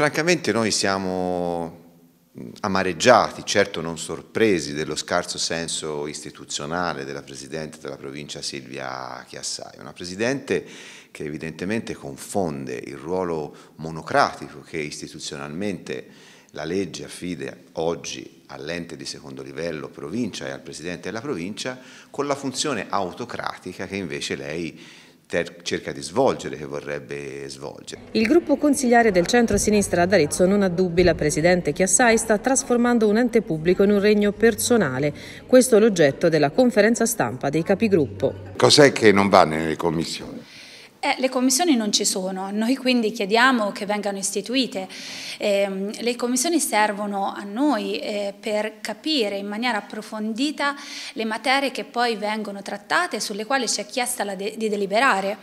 francamente noi siamo mm, amareggiati, certo non sorpresi dello scarso senso istituzionale della Presidente della provincia Silvia Chiassai, una Presidente che evidentemente confonde il ruolo monocratico che istituzionalmente la legge affida oggi all'ente di secondo livello provincia e al Presidente della provincia con la funzione autocratica che invece lei cerca di svolgere, che vorrebbe svolgere. Il gruppo consigliare del centro-sinistra ad Arezzo non ha dubbi, la Presidente Chiassai sta trasformando un ente pubblico in un regno personale. Questo è l'oggetto della conferenza stampa dei capigruppo. Cos'è che non va nelle commissioni? Eh, le commissioni non ci sono, noi quindi chiediamo che vengano istituite. Eh, le commissioni servono a noi eh, per capire in maniera approfondita le materie che poi vengono trattate e sulle quali ci è chiesta de di deliberare.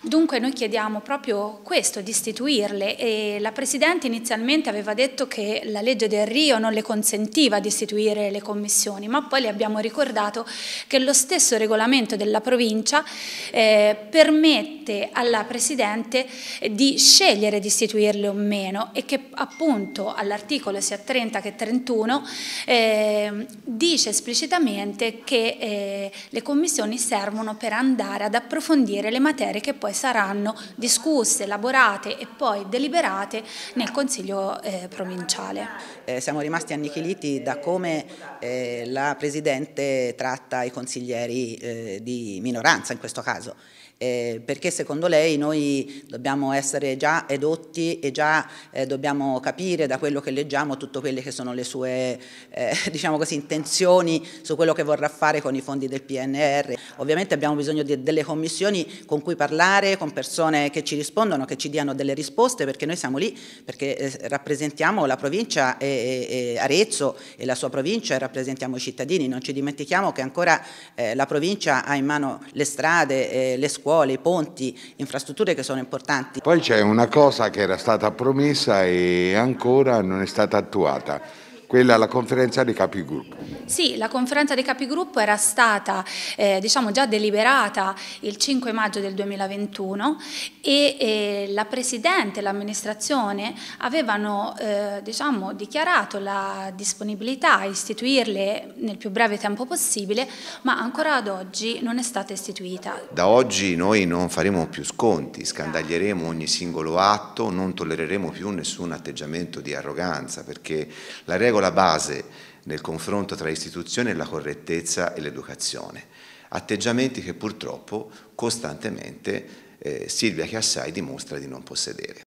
Dunque noi chiediamo proprio questo, di istituirle e la Presidente inizialmente aveva detto che la legge del Rio non le consentiva di istituire le commissioni, ma poi le abbiamo ricordato che lo stesso regolamento della provincia eh, permette alla Presidente di scegliere di istituirle o meno e che appunto all'articolo sia 30 che 31 eh, dice esplicitamente che eh, le commissioni servono per andare ad approfondire le materie che poi saranno discusse, elaborate e poi deliberate nel Consiglio eh, provinciale. Eh, siamo rimasti annichiliti da come eh, la Presidente tratta i consiglieri eh, di minoranza in questo caso eh, perché secondo lei noi dobbiamo essere già edotti e già eh, dobbiamo capire da quello che leggiamo tutte quelle che sono le sue eh, diciamo così, intenzioni su quello che vorrà fare con i fondi del PNR. Ovviamente abbiamo bisogno di delle commissioni con cui parlare, con persone che ci rispondono, che ci diano delle risposte perché noi siamo lì, perché eh, rappresentiamo la provincia e, e, e Arezzo e la sua provincia e rappresentiamo i cittadini. Non ci dimentichiamo che ancora eh, la provincia ha in mano le strade, le scuole, scuole, ponti, infrastrutture che sono importanti. Poi c'è una cosa che era stata promessa e ancora non è stata attuata quella alla conferenza dei capigruppo. Sì, la conferenza dei capigruppo era stata eh, diciamo già deliberata il 5 maggio del 2021 e eh, la Presidente e l'amministrazione avevano eh, diciamo, dichiarato la disponibilità a istituirle nel più breve tempo possibile, ma ancora ad oggi non è stata istituita. Da oggi noi non faremo più sconti, scandaglieremo ogni singolo atto, non tollereremo più nessun atteggiamento di arroganza, perché la regola regola base nel confronto tra istituzioni è la correttezza e l'educazione, atteggiamenti che purtroppo costantemente eh, Silvia Chiassai dimostra di non possedere.